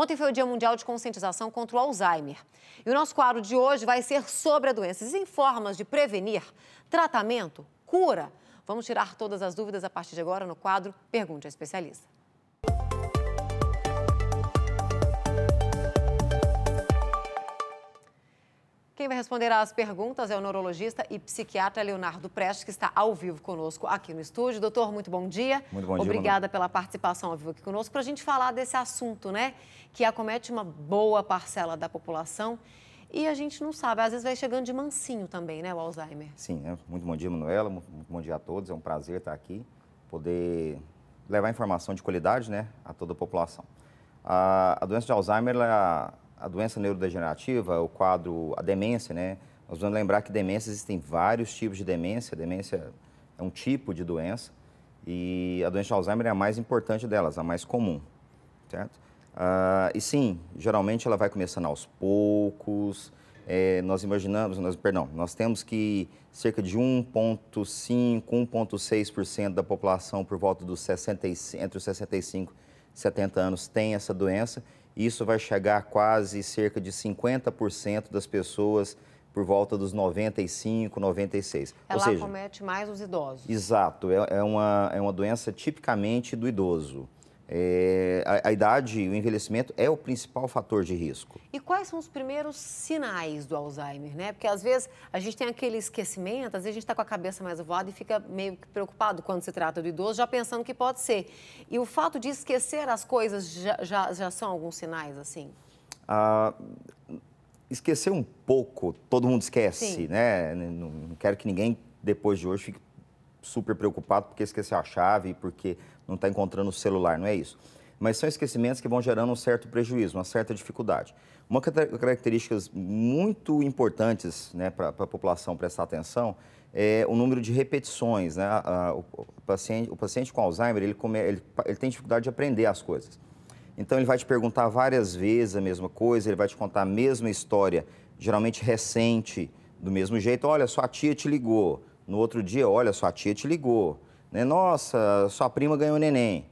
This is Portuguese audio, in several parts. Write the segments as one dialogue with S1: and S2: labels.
S1: Ontem foi o Dia Mundial de Conscientização contra o Alzheimer. E o nosso quadro de hoje vai ser sobre a doença e formas de prevenir, tratamento, cura. Vamos tirar todas as dúvidas a partir de agora no quadro Pergunte a Especialista. vai responder às perguntas é o neurologista e psiquiatra Leonardo Prestes, que está ao vivo conosco aqui no estúdio. Doutor, muito bom dia. Muito bom Obrigada dia. Obrigada pela participação ao vivo aqui conosco para a gente falar desse assunto, né? Que acomete uma boa parcela da população e a gente não sabe. Às vezes vai chegando de mansinho também, né, o Alzheimer?
S2: Sim, né? muito bom dia, Manuela. Muito bom dia a todos. É um prazer estar aqui, poder levar informação de qualidade né, a toda a população. A, a doença de Alzheimer, ela a doença neurodegenerativa, o quadro, a demência, né? Nós vamos lembrar que demência, existem vários tipos de demência. Demência é um tipo de doença e a doença de Alzheimer é a mais importante delas, a mais comum, certo? Ah, e sim, geralmente ela vai começando aos poucos. É, nós imaginamos, nós, perdão, nós temos que cerca de 1,5, 1,6% da população por volta dos 65, entre os 65 e 70 anos tem essa doença isso vai chegar a quase cerca de 50% das pessoas por volta dos 95, 96. Ela Ou seja,
S1: comete mais os idosos.
S2: Exato, é, é, uma, é uma doença tipicamente do idoso. É, a, a, idade e o envelhecimento é o principal fator de risco.
S1: E quais são os primeiros sinais do Alzheimer, né? Porque às vezes a gente tem aquele esquecimento, às vezes a gente está com a cabeça mais voada e fica meio que preocupado quando se trata do idoso, já pensando que pode ser. E o fato de esquecer as coisas já, já, já são alguns sinais, assim?
S2: Ah, esquecer um pouco, todo mundo esquece, Sim. né? Não quero que ninguém, depois de hoje, fique super preocupado porque esqueceu a chave, porque não está encontrando o celular, não é isso. Mas são esquecimentos que vão gerando um certo prejuízo, uma certa dificuldade. Uma característica muito importantes né, para a população prestar atenção é o número de repetições. Né? A, a, o, paciente, o paciente com Alzheimer ele, come, ele, ele tem dificuldade de aprender as coisas. Então, ele vai te perguntar várias vezes a mesma coisa, ele vai te contar a mesma história, geralmente recente, do mesmo jeito. Olha, sua tia te ligou. No outro dia, olha, sua tia te ligou. Né? Nossa, sua prima ganhou neném.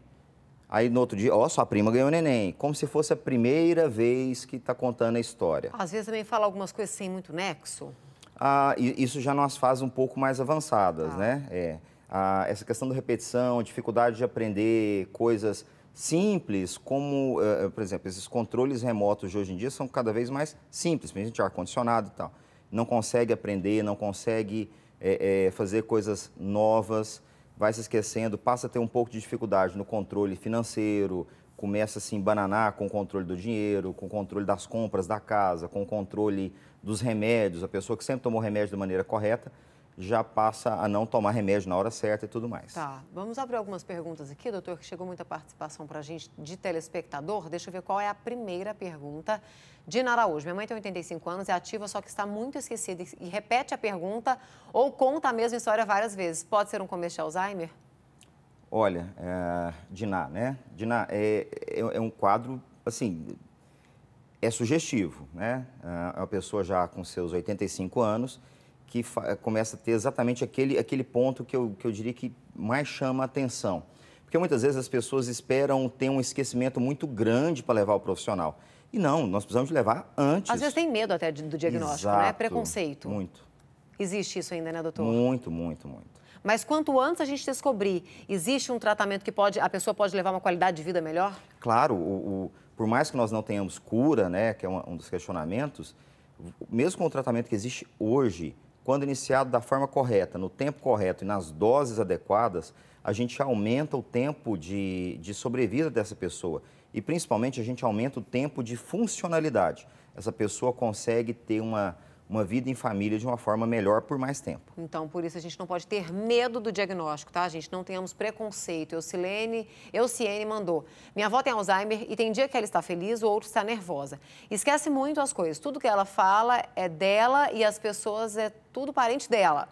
S2: Aí no outro dia, ó, sua prima ganhou neném. Como se fosse a primeira vez que está contando a história.
S1: Às vezes também fala algumas coisas sem muito nexo.
S2: Ah, isso já nas fases um pouco mais avançadas, ah. né? É. Ah, essa questão da repetição, dificuldade de aprender coisas simples, como, uh, por exemplo, esses controles remotos de hoje em dia são cada vez mais simples, gente, ar-condicionado e tal. Não consegue aprender, não consegue é, é, fazer coisas novas vai se esquecendo, passa a ter um pouco de dificuldade no controle financeiro, começa a se embananar com o controle do dinheiro, com o controle das compras da casa, com o controle dos remédios. A pessoa que sempre tomou remédio da maneira correta já passa a não tomar remédio na hora certa e tudo mais. Tá.
S1: Vamos abrir algumas perguntas aqui, doutor, que chegou muita participação para a gente de telespectador. Deixa eu ver qual é a primeira pergunta. Dina Araújo, minha mãe tem 85 anos, é ativa, só que está muito esquecida e repete a pergunta ou conta a mesma história várias vezes. Pode ser um começo de Alzheimer?
S2: Olha, é, Diná, né? Diná, é, é, é um quadro, assim, é sugestivo, né? É, é uma pessoa já com seus 85 anos que eh, começa a ter exatamente aquele, aquele ponto que eu, que eu diria que mais chama a atenção. Porque muitas vezes as pessoas esperam ter um esquecimento muito grande para levar o profissional. E não, nós precisamos levar antes. Às vezes
S1: tem medo até do diagnóstico, né? Exato, né? Preconceito. Muito. Existe isso ainda, né, doutor?
S2: Muito, muito, muito.
S1: Mas quanto antes a gente descobrir, existe um tratamento que pode, a pessoa pode levar uma qualidade de vida melhor?
S2: Claro, o, o por mais que nós não tenhamos cura, né, que é um, um dos questionamentos, mesmo com o tratamento que existe hoje, quando iniciado da forma correta, no tempo correto e nas doses adequadas, a gente aumenta o tempo de, de sobrevida dessa pessoa e, principalmente, a gente aumenta o tempo de funcionalidade. Essa pessoa consegue ter uma uma vida em família de uma forma melhor por mais tempo.
S1: Então, por isso a gente não pode ter medo do diagnóstico, tá, gente? Não tenhamos preconceito. eu Euciene mandou. Minha avó tem Alzheimer e tem dia que ela está feliz, o outro está nervosa. Esquece muito as coisas. Tudo que ela fala é dela e as pessoas é tudo parente dela.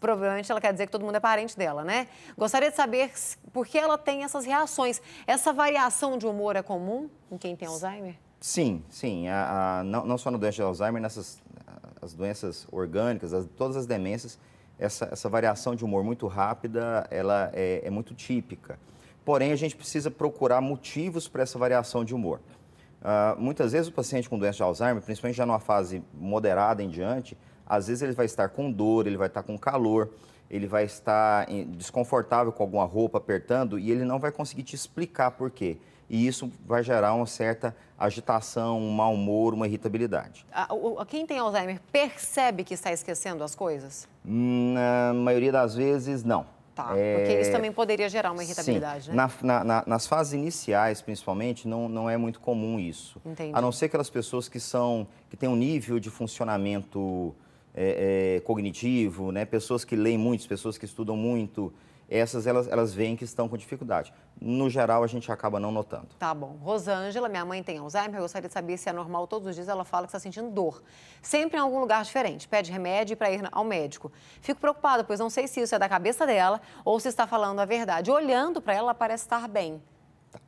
S1: Provavelmente ela quer dizer que todo mundo é parente dela, né? Gostaria de saber por que ela tem essas reações. Essa variação de humor é comum em quem tem Alzheimer?
S2: Sim, sim. A, a, não, não só no doença de Alzheimer, nessas as doenças orgânicas, as, todas as demências, essa, essa variação de humor muito rápida, ela é, é muito típica. Porém, a gente precisa procurar motivos para essa variação de humor. Uh, muitas vezes o paciente com doença de Alzheimer, principalmente já numa fase moderada em diante, às vezes ele vai estar com dor, ele vai estar com calor, ele vai estar desconfortável com alguma roupa apertando e ele não vai conseguir te explicar por quê e isso vai gerar uma certa agitação, um mau humor, uma irritabilidade.
S1: Quem tem Alzheimer percebe que está esquecendo as coisas?
S2: Na hum, maioria das vezes, não. Tá, é... porque isso também
S1: poderia gerar uma irritabilidade, Sim. né?
S2: Na, na, nas fases iniciais, principalmente, não, não é muito comum isso. Entendi. A não ser aquelas pessoas que são que têm um nível de funcionamento é, é, cognitivo, né? Pessoas que leem muito, pessoas que estudam muito, essas elas, elas veem que estão com dificuldade. No geral, a gente acaba não notando.
S1: Tá bom. Rosângela, minha mãe tem Alzheimer, eu gostaria de saber se é normal todos os dias ela fala que está sentindo dor. Sempre em algum lugar diferente, pede remédio para ir ao médico. Fico preocupada, pois não sei se isso é da cabeça dela ou se está falando a verdade. Olhando para ela, parece estar bem. Tá.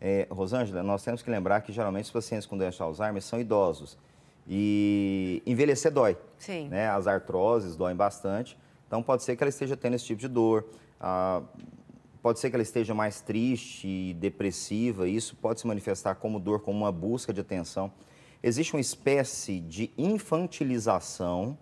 S2: É, Rosângela, nós temos que lembrar que geralmente os pacientes com doença de Alzheimer são idosos. E envelhecer dói. Sim. Né? As artroses doem bastante. Então, pode ser que ela esteja tendo esse tipo de dor. Ah, pode ser que ela esteja mais triste, depressiva, isso pode se manifestar como dor, como uma busca de atenção. Existe uma espécie de infantilização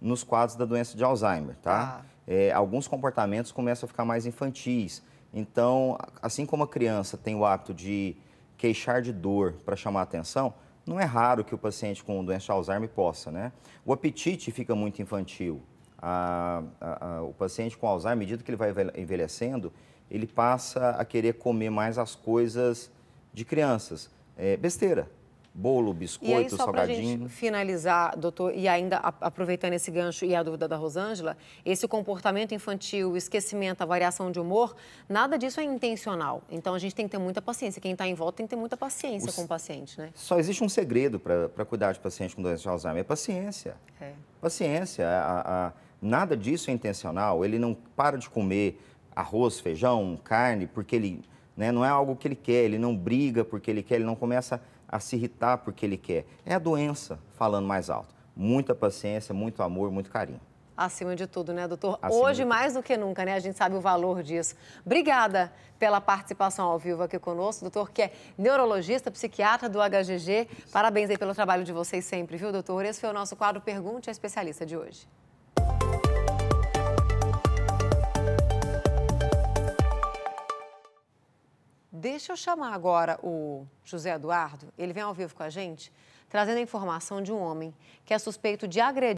S2: nos quadros da doença de Alzheimer, tá? Ah. É, alguns comportamentos começam a ficar mais infantis. Então, assim como a criança tem o hábito de queixar de dor para chamar atenção, não é raro que o paciente com doença de Alzheimer possa, né? O apetite fica muito infantil. A, a, o paciente com Alzheimer, à medida que ele vai envelhecendo, ele passa a querer comer mais as coisas de crianças. É, besteira. Bolo, biscoito, e aí, só salgadinho. Gente
S1: finalizar, doutor, e ainda aproveitando esse gancho e a dúvida da Rosângela, esse comportamento infantil, o esquecimento, a variação de humor, nada disso é intencional. Então a gente tem que ter muita paciência. Quem está em volta tem que ter muita paciência Os... com o paciente, né?
S2: Só existe um segredo para cuidar de paciente com doença de Alzheimer: é paciência. É. Paciência. a, a Nada disso é intencional. Ele não para de comer arroz, feijão, carne, porque ele né, não é algo que ele quer, ele não briga porque ele quer, ele não começa a se irritar porque ele quer. É a doença falando mais alto. Muita paciência, muito amor, muito carinho.
S1: Acima de tudo, né, doutor? Acima Hoje, mais do que nunca, né? A gente sabe o valor disso. Obrigada pela participação ao vivo aqui conosco, doutor, que é neurologista, psiquiatra do HGG. Parabéns aí pelo trabalho de vocês sempre, viu, doutor? Esse foi o nosso quadro Pergunte a Especialista de hoje. Deixa eu chamar agora o José Eduardo, ele vem ao vivo com a gente, trazendo a informação de um homem que é suspeito de agredir.